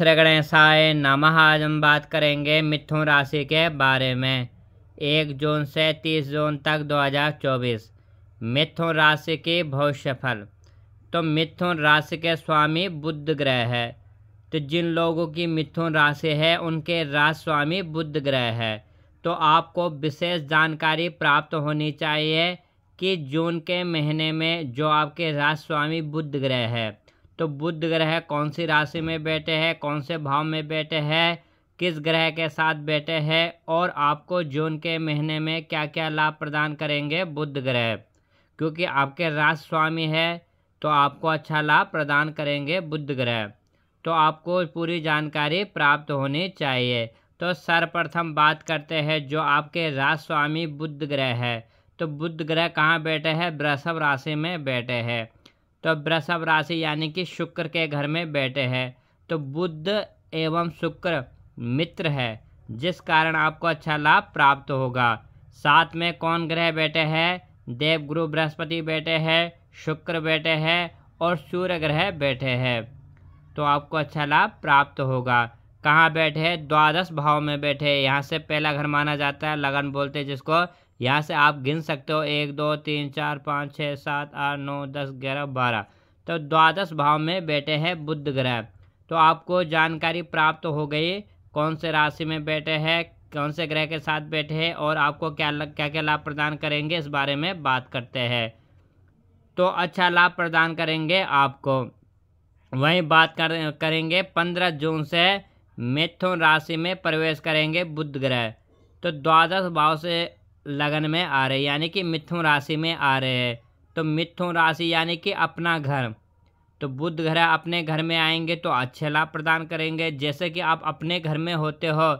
गणेश गणेशाय नमः आज हम बात करेंगे मिथुन राशि के बारे में एक जून से तीस जून तक 2024 मिथुन राशि की भविष्य फल तो मिथुन राशि के स्वामी बुद्ध ग्रह है तो जिन लोगों की मिथुन राशि है उनके राज स्वामी बुद्ध ग्रह है तो आपको विशेष जानकारी प्राप्त होनी चाहिए कि जून के महीने में जो आपके राज स्वामी बुद्ध ग्रह है तो बुध ग्रह कौन सी राशि में बैठे हैं कौन से भाव में बैठे हैं किस ग्रह के साथ बैठे हैं और आपको जून के महीने में क्या क्या लाभ प्रदान करेंगे बुध ग्रह क्योंकि आपके राज स्वामी है तो आपको अच्छा लाभ प्रदान करेंगे बुध ग्रह तो आपको पूरी जानकारी प्राप्त होनी चाहिए तो सर्वप्रथम बात करते हैं जो आपके राज स्वामी बुध ग्रह है तो बुध ग्रह कहाँ बैठे हैं वृषभ राशि में बैठे हैं तो वृषभ राशि यानी कि शुक्र के घर में बैठे हैं तो बुद्ध एवं शुक्र मित्र है जिस कारण आपको अच्छा लाभ प्राप्त होगा साथ में कौन ग्रह बैठे हैं देव गुरु बृहस्पति बैठे हैं शुक्र बैठे हैं और सूर्य ग्रह बैठे हैं तो आपको अच्छा लाभ प्राप्त होगा कहाँ बैठे हैं द्वादश भाव में बैठे यहाँ से पहला घर माना जाता है लगन बोलते जिसको यहाँ से आप गिन सकते हो एक दो तीन चार पाँच छः सात आठ नौ दस ग्यारह बारह तो द्वादश भाव में बैठे हैं बुद्ध ग्रह तो आपको जानकारी प्राप्त हो गई कौन से राशि में बैठे हैं कौन से ग्रह के साथ बैठे हैं और आपको क्या लग, क्या क्या लाभ प्रदान करेंगे इस बारे में बात करते हैं तो अच्छा लाभ प्रदान करेंगे आपको वहीं बात कर करेंगे पंद्रह जून से मिथुन राशि में प्रवेश करेंगे बुध ग्रह तो द्वादश भाव से लगन में आ रहे यानी कि मिथुन राशि में आ रहे हैं तो मिथुन राशि यानी कि अपना घर तो बुद्ध ग्रह अपने घर में आएंगे तो अच्छे लाभ प्रदान करेंगे जैसे कि आप अपने घर में होते हो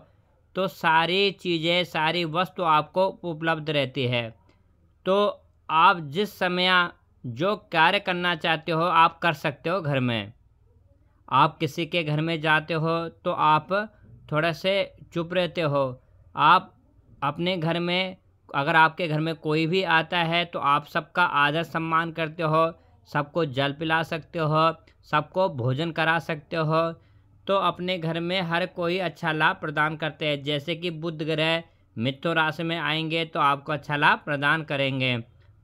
तो सारी चीज़ें सारी वस्तु आपको उपलब्ध रहती है तो आप जिस समय जो कार्य करना चाहते हो आप कर सकते हो घर में आप किसी के घर में जाते हो तो आप थोड़ा से चुप रहते हो आप अपने घर में अगर आपके घर में कोई भी आता है तो आप सबका आदर सम्मान करते हो सबको जल पिला सकते हो सबको भोजन करा सकते हो तो अपने घर में हर कोई अच्छा लाभ प्रदान करते हैं जैसे कि बुध ग्रह मिथुन राशि में आएंगे तो आपको अच्छा लाभ प्रदान करेंगे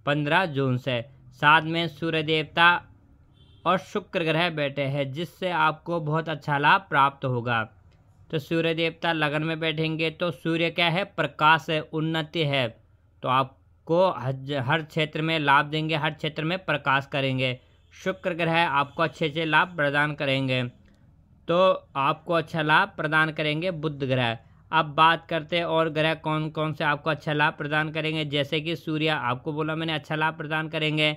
पंद्रह जून से साथ में सूर्य देवता और शुक्र ग्रह बैठे हैं जिससे आपको बहुत अच्छा लाभ प्राप्त होगा तो सूर्य देवता लगन में बैठेंगे तो सूर्य क्या है प्रकाश है उन्नति है तो आपको हर क्षेत्र में लाभ देंगे हर क्षेत्र में प्रकाश करेंगे शुक्र ग्रह आपको अच्छे अच्छे लाभ प्रदान करेंगे तो आपको अच्छा लाभ प्रदान करेंगे बुद्ध ग्रह अब बात करते हैं और ग्रह कौन कौन से आपको अच्छा लाभ प्रदान करेंगे जैसे कि सूर्य आपको बोला मैंने अच्छा लाभ प्रदान करेंगे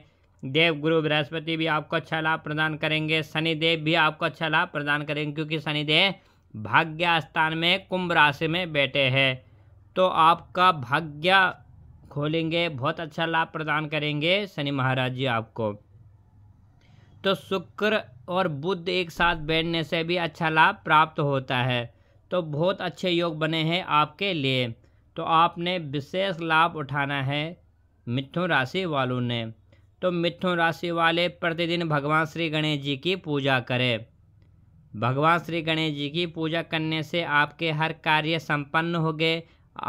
देव गुरु बृहस्पति भी आपको अच्छा लाभ प्रदान करेंगे शनिदेव भी आपको अच्छा लाभ प्रदान करेंगे क्योंकि शनिदेव भाग्य स्थान में कुंभ राशि में बैठे हैं तो आपका भाग्य खोलेंगे बहुत अच्छा लाभ प्रदान करेंगे शनि महाराज जी आपको तो शुक्र और बुद्ध एक साथ बैठने से भी अच्छा लाभ प्राप्त होता है तो बहुत अच्छे योग बने हैं आपके लिए तो आपने विशेष लाभ उठाना है मिथुन राशि वालों ने तो मिथुन राशि वाले प्रतिदिन भगवान श्री गणेश जी की पूजा करें भगवान श्री गणेश जी की पूजा करने से आपके हर कार्य संपन्न होंगे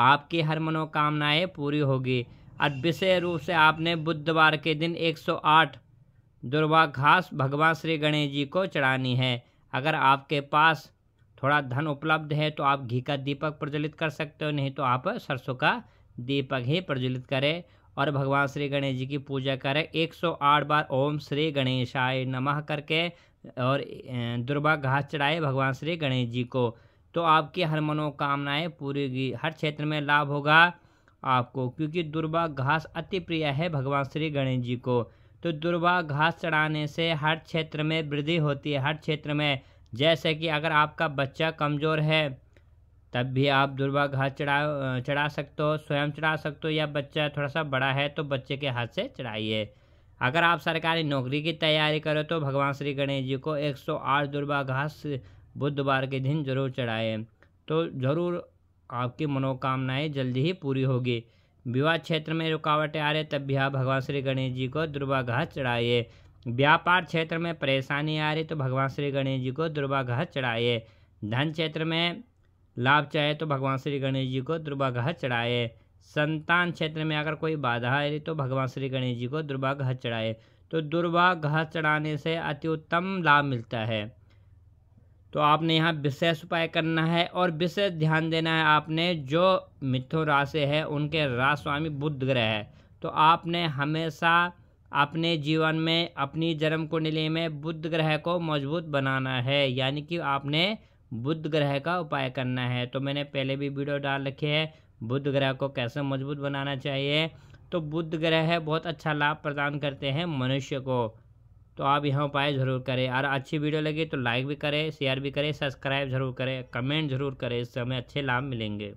आपकी हर मनोकामनाएं पूरी होगी और विशेष रूप से आपने बुधवार के दिन 108 दुर्वा घास भगवान श्री गणेश जी को चढ़ानी है अगर आपके पास थोड़ा धन उपलब्ध है तो आप घी का दीपक प्रज्वलित कर सकते हो नहीं तो आप सरसों का दीपक ही प्रज्वलित करें और भगवान श्री गणेश जी की पूजा करें 108 बार ओम श्री गणेशाय नमः करके और दुर्बा घास चढ़ाए भगवान श्री गणेश जी को तो आपकी हर मनोकामनाएँ पूरी होगी हर क्षेत्र में लाभ होगा आपको क्योंकि दुर्बा घास अति प्रिय है भगवान श्री गणेश जी को तो दुर्बा घास चढ़ाने से हर क्षेत्र में वृद्धि होती है हर क्षेत्र में जैसे कि अगर आपका बच्चा कमज़ोर है तब भी आप दुर्बा घास चढ़ा चढ़ा सकते हो स्वयं चढ़ा सकते हो या बच्चा थोड़ा सा बड़ा है तो बच्चे के हाथ से चढ़ाइए अगर आप सरकारी नौकरी की तैयारी करो तो भगवान श्री गणेश जी को 108 दुर्बा घास बुधवार के दिन जरूर चढ़ाएं तो ज़रूर आपकी मनोकामनाएं जल्दी ही पूरी होगी विवाह क्षेत्र में रुकावटें आ रही तब भी आप भगवान श्री गणेश जी को दुर्बा घास चढ़ाइए व्यापार क्षेत्र में परेशानी आ रही तो भगवान श्री गणेश जी को दुर्बा घास चढ़ाइए धन क्षेत्र में लाभ चाहे तो भगवान श्री गणेश जी को दुर्बा घास चढ़ाएं संतान क्षेत्र में अगर कोई बाधा आए तो भगवान श्री गणेश जी को दुर्भा घर चढ़ाए तो दुर्भा घर चढ़ाने से अति उत्तम लाभ मिलता है तो आपने यहाँ विशेष उपाय करना है और विशेष ध्यान देना है आपने जो मिथुन राशि है उनके राज स्वामी बुद्ध ग्रह है तो आपने हमेशा अपने जीवन में अपनी जन्म कुंडली में बुद्ध ग्रह को मजबूत बनाना है यानी कि आपने बुद्ध ग्रह का उपाय करना है तो मैंने पहले भी वीडियो डाल रखे है बुध ग्रह को कैसे मजबूत बनाना चाहिए तो बुध ग्रह बहुत अच्छा लाभ प्रदान करते हैं मनुष्य को तो आप यह उपाय ज़रूर करें और अच्छी वीडियो लगी तो लाइक भी करें शेयर भी करें सब्सक्राइब जरूर करें कमेंट जरूर करें इससे हमें अच्छे लाभ मिलेंगे